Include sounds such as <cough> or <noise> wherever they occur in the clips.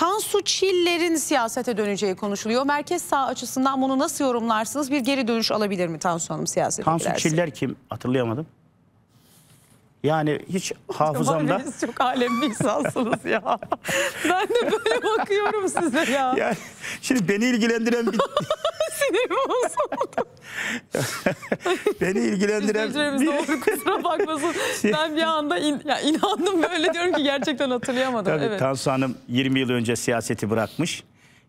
Tansu Çiller'in siyasete döneceği konuşuluyor. Merkez sağ açısından bunu nasıl yorumlarsınız? Bir geri dönüş alabilir mi Tansu Hanım siyasete Tansu girerse? Çiller kim? Hatırlayamadım. Yani hiç hafızamda... Siz çok alemli bir insansınız ya. <laughs> ben de böyle bakıyorum size ya. Yani, şimdi beni ilgilendiren bir... <laughs> sinirim bozuldu. <laughs> Beni ilgilendiren... bir... doğru kusura bakmasın. <laughs> ben bir anda in, ya inandım böyle diyorum ki gerçekten hatırlayamadım. Tabii evet. Tansu Hanım 20 yıl önce siyaseti bırakmış.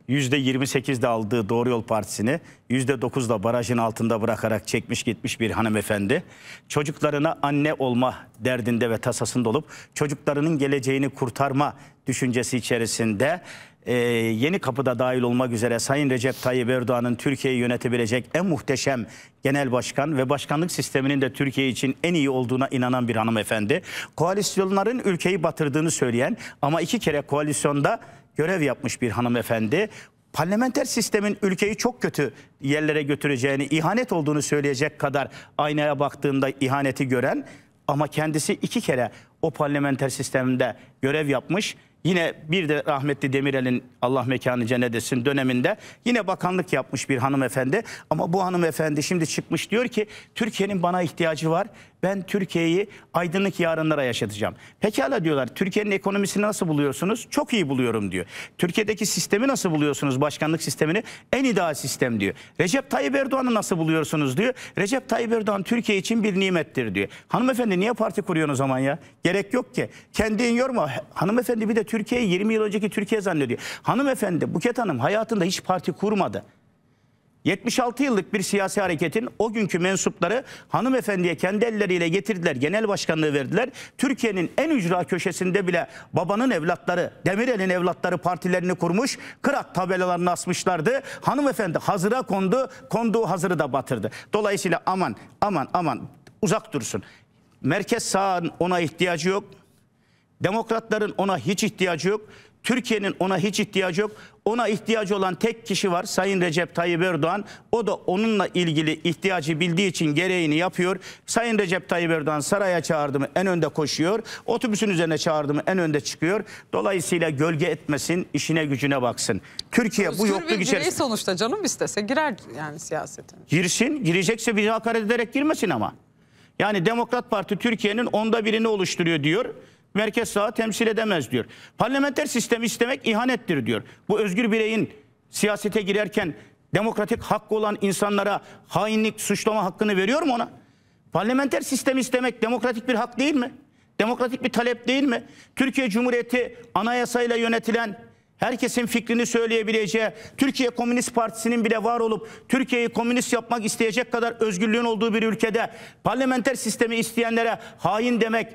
%28'de aldığı Doğru Yol Partisi'ni %9'da barajın altında bırakarak çekmiş gitmiş bir hanımefendi. Çocuklarına anne olma derdinde ve tasasında olup çocuklarının geleceğini kurtarma düşüncesi içerisinde e, yeni kapıda dahil olmak üzere Sayın Recep Tayyip Erdoğan'ın Türkiye'yi yönetebilecek en muhteşem genel başkan ve başkanlık sisteminin de Türkiye için en iyi olduğuna inanan bir hanımefendi. Koalisyonların ülkeyi batırdığını söyleyen ama iki kere koalisyonda görev yapmış bir hanımefendi parlamenter sistemin ülkeyi çok kötü yerlere götüreceğini, ihanet olduğunu söyleyecek kadar aynaya baktığında ihaneti gören ama kendisi iki kere o parlamenter sistemde görev yapmış Yine bir de rahmetli Demirel'in Allah mekanı cennet etsin döneminde yine bakanlık yapmış bir hanımefendi. Ama bu hanımefendi şimdi çıkmış diyor ki Türkiye'nin bana ihtiyacı var. Ben Türkiye'yi aydınlık yarınlara yaşatacağım. Pekala diyorlar Türkiye'nin ekonomisini nasıl buluyorsunuz? Çok iyi buluyorum diyor. Türkiye'deki sistemi nasıl buluyorsunuz başkanlık sistemini? En ideal sistem diyor. Recep Tayyip Erdoğan'ı nasıl buluyorsunuz diyor. Recep Tayyip Erdoğan Türkiye için bir nimettir diyor. Hanımefendi niye parti kuruyorsun o zaman ya? Gerek yok ki. Kendin yorma. Hanımefendi bir de Türkiye'yi 20 yıl önceki Türkiye zannediyor. Hanımefendi Buket Hanım hayatında hiç parti kurmadı. 76 yıllık bir siyasi hareketin o günkü mensupları hanımefendiye kendi elleriyle getirdiler, genel başkanlığı verdiler. Türkiye'nin en ücra köşesinde bile babanın evlatları, Demirel'in evlatları partilerini kurmuş, kırat tabelalarını asmışlardı. Hanımefendi hazıra kondu, konduğu hazırı da batırdı. Dolayısıyla aman aman aman uzak dursun. Merkez sağın ona ihtiyacı yok. Demokratların ona hiç ihtiyacı yok. Türkiye'nin ona hiç ihtiyacı yok. Ona ihtiyacı olan tek kişi var Sayın Recep Tayyip Erdoğan. O da onunla ilgili ihtiyacı bildiği için gereğini yapıyor. Sayın Recep Tayyip Erdoğan saraya çağırdı mı en önde koşuyor. Otobüsün üzerine çağırdı mı en önde çıkıyor. Dolayısıyla gölge etmesin, işine gücüne baksın. Türkiye Özgür bu yokluk içerisinde. sonuçta canım istese girer yani siyasetin. Girsin, girecekse bir hakaret ederek girmesin ama. Yani Demokrat Parti Türkiye'nin onda birini oluşturuyor diyor merkez sağı temsil edemez diyor. Parlamenter sistemi istemek ihanettir diyor. Bu özgür bireyin siyasete girerken demokratik hakkı olan insanlara hainlik suçlama hakkını veriyor mu ona? Parlamenter sistem istemek demokratik bir hak değil mi? Demokratik bir talep değil mi? Türkiye Cumhuriyeti anayasayla yönetilen herkesin fikrini söyleyebileceği, Türkiye Komünist Partisi'nin bile var olup Türkiye'yi komünist yapmak isteyecek kadar özgürlüğün olduğu bir ülkede parlamenter sistemi isteyenlere hain demek,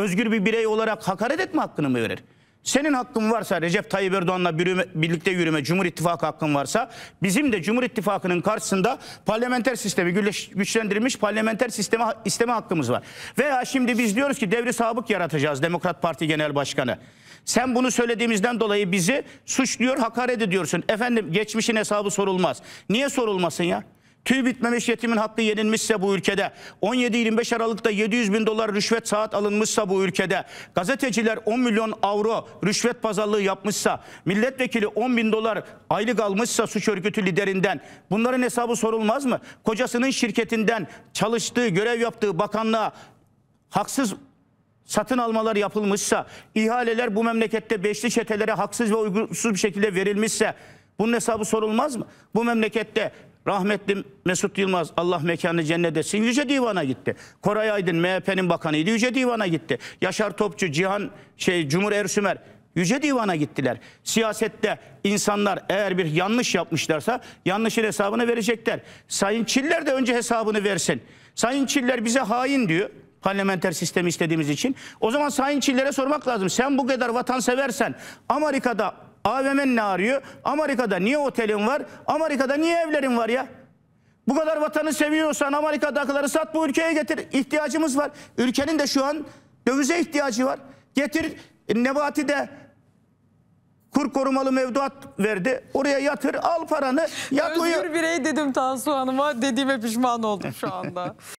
özgür bir birey olarak hakaret etme hakkını mı verir? Senin hakkın varsa Recep Tayyip Erdoğan'la birlikte yürüme Cumhur İttifakı hakkın varsa bizim de Cumhur İttifakı'nın karşısında parlamenter sistemi güçlendirilmiş parlamenter sisteme isteme hakkımız var. Veya şimdi biz diyoruz ki devri sabık yaratacağız Demokrat Parti Genel Başkanı. Sen bunu söylediğimizden dolayı bizi suçluyor, hakaret ediyorsun. Efendim geçmişin hesabı sorulmaz. Niye sorulmasın ya? Tüy bitmemiş yetimin hakkı yenilmişse bu ülkede, 17-25 Aralık'ta 700 bin dolar rüşvet saat alınmışsa bu ülkede, gazeteciler 10 milyon avro rüşvet pazarlığı yapmışsa, milletvekili 10 bin dolar aylık almışsa suç örgütü liderinden, bunların hesabı sorulmaz mı? Kocasının şirketinden çalıştığı, görev yaptığı bakanlığa haksız satın almalar yapılmışsa, ihaleler bu memlekette beşli çetelere haksız ve uygunsuz bir şekilde verilmişse bunun hesabı sorulmaz mı? Bu memlekette Rahmetli Mesut Yılmaz Allah mekanı cennet etsin Yüce Divan'a gitti. Koray Aydın MHP'nin bakanıydı Yüce Divan'a gitti. Yaşar Topçu, Cihan şey Cumhur Ersümer Yüce Divan'a gittiler. Siyasette insanlar eğer bir yanlış yapmışlarsa yanlışın hesabını verecekler. Sayın Çiller de önce hesabını versin. Sayın Çiller bize hain diyor parlamenter sistemi istediğimiz için. O zaman Sayın Çiller'e sormak lazım. Sen bu kadar vatanseversen Amerika'da AVM'nin ne arıyor? Amerika'da niye otelin var? Amerika'da niye evlerin var ya? Bu kadar vatanı seviyorsan Amerika'dakileri sat bu ülkeye getir. İhtiyacımız var. Ülkenin de şu an dövize ihtiyacı var. Getir e, Nebati de kur korumalı mevduat verdi. Oraya yatır al paranı yat Özgür uyu. birey dedim Tansu Hanım'a dediğime pişman oldum şu anda. <laughs>